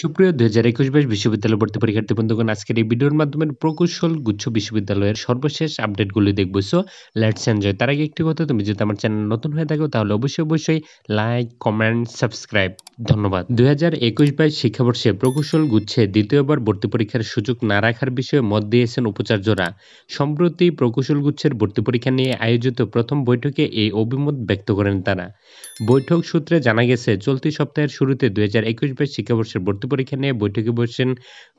সুপ্রিয় দুই হাজার একুশ বাইশ বিশ্ববিদ্যালয় ভর্তি পরীক্ষার্থী বন্ধুগণ আজকের এই ভিডিওর মাধ্যমে প্রকৌশল গুচ্ছ বিশ্ববিদ্যালয়ের সর্বশেষ আপডেটগুলি দেখবো সো লেটস এনজয় তার আগে একটি কথা তুমি যদি আমার চ্যানেল নতুন হয়ে থাকো তাহলে অবশ্যই অবশ্যই লাইক কমেন্ট সাবস্ক্রাইব ধন্যবাদ দুই হাজার একুশ বাইশ শিক্ষাবর্ষে প্রকৌশল গুচ্ছে দ্বিতীয়বার ভর্তি পরীক্ষার সুযোগ না রাখার বিষয়ে মত দিয়েছেন উপাচার্যরা সম্প্রতি প্রকৌশল গুচ্ছের ভর্তি পরীক্ষা নিয়ে আয়োজিত প্রথম বৈঠকে এই অভিমত ব্যক্ত করেন তারা বৈঠক সূত্রে জানা গেছে চলতি সপ্তাহের শুরুতে দুই হাজার একুশ বাইশ শিক্ষাবর্ষের ভর্তি ভর্তি পরীক্ষা নিয়ে বৈঠকে বসেন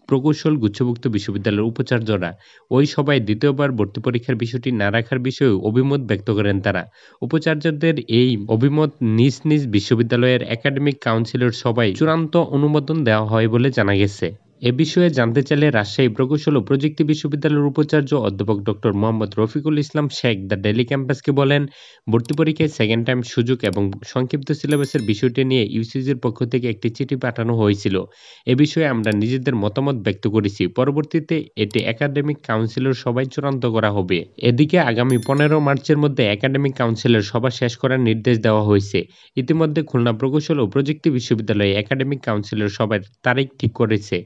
প্রকৌশল গুচ্ছভুক্ত বিশ্ববিদ্যালয়ের উপাচার্যরা ওই সভায় দ্বিতীয়বার ভর্তি পরীক্ষার বিষয়টি না রাখার বিষয়ে অভিমত ব্যক্ত করেন তারা উপাচার্যদের এই অভিমত নিজ নিজ বিশ্ববিদ্যালয়ের একাডেমিক কাউন্সিলের সভায় চূড়ান্ত অনুমোদন দেওয়া হয় বলে জানা গেছে এ বিষয়ে জানতে চাইলে রাজশাহী প্রকৌশল ও প্রযুক্তি বিশ্ববিদ্যালয়ের উপাচার্য অধ্যাপক doctor Mohammad Rafiqul Islam Sheikh the daily ক্যাম্পাসকে বলেন ভর্তি পরীক্ষায় সেকেন্ড টাইম সুযোগ এবং সংক্ষিপ্ত সিলেবাসের বিষয়টি নিয়ে ইউসিজির পক্ষ থেকে একটি চিঠি পাঠানো হয়েছিল এ বিষয়ে আমরা নিজেদের মতামত ব্যক্ত করেছি পরবর্তীতে এটি একাডেমিক কাউন্সিলের সবাই চূড়ান্ত করা হবে এদিকে আগামী পনেরো মার্চের মধ্যে একাডেমিক কাউন্সিলের সভা শেষ করার নির্দেশ দেওয়া হয়েছে ইতিমধ্যে খুলনা প্রকৌশল ও প্রযুক্তি বিশ্ববিদ্যালয়ে একাডেমিক কাউন্সিলের সবার তারিখ ঠিক করেছে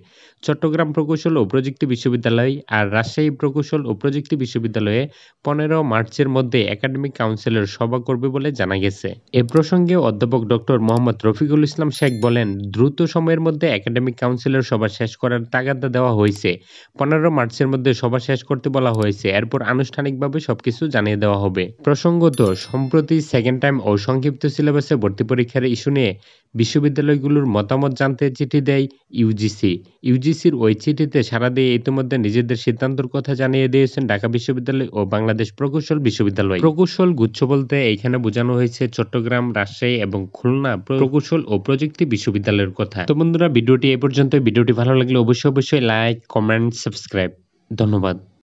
চট্টগ্রাম প্রকৌশল ও প্রযুক্তি বিশ্ববিদ্যালয় আর রাজশাহী প্রকৌশল ও প্রযুক্তি বিশ্ববিদ্যালয়ে পনেরো মার্চের মধ্যে একাডেমিক কাউন্সিলের সভা করবে বলে জানা গেছে এ প্রসঙ্গে অধ্যাপক ডক্টর মোহাম্মদ রফিকুল ইসলাম শেখ বলেন দ্রুত সময়ের মধ্যে একাডেমিক কাউন্সিলের সভা শেষ করার তাগাদা দেওয়া হয়েছে পনেরো মার্চের মধ্যে সভা শেষ করতে বলা হয়েছে এরপর আনুষ্ঠানিকভাবে সবকিছু জানিয়ে দেওয়া হবে প্রসঙ্গত সম্প্রতি সেকেন্ড টাইম ও সংক্ষিপ্ত সিলেবাসে ভর্তি পরীক্ষার ইস্যু নিয়ে বিশ্ববিদ্যালয়গুলোর মতামত জানতে চিঠি দেয় ইউজিসি ইউজিসির ওই চিঠিতে সারা দিয়ে ইতিমধ্যে নিজেদের সিদ্ধান্তের কথা জানিয়ে দিয়েছেন ঢাকা বিশ্ববিদ্যালয় ও বাংলাদেশ প্রকৌশল বিশ্ববিদ্যালয় প্রকৌশল গুচ্ছ বলতে এখানে বোঝানো হয়েছে চট্টগ্রাম রাজশাহী এবং খুলনা প্রকৌশল ও প্রযুক্তি বিশ্ববিদ্যালয়ের কথা তো বন্ধুরা ভিডিওটি এ পর্যন্ত ভিডিওটি ভালো লাগলে অবশ্যই অবশ্যই লাইক কমেন্ট সাবস্ক্রাইব ধন্যবাদ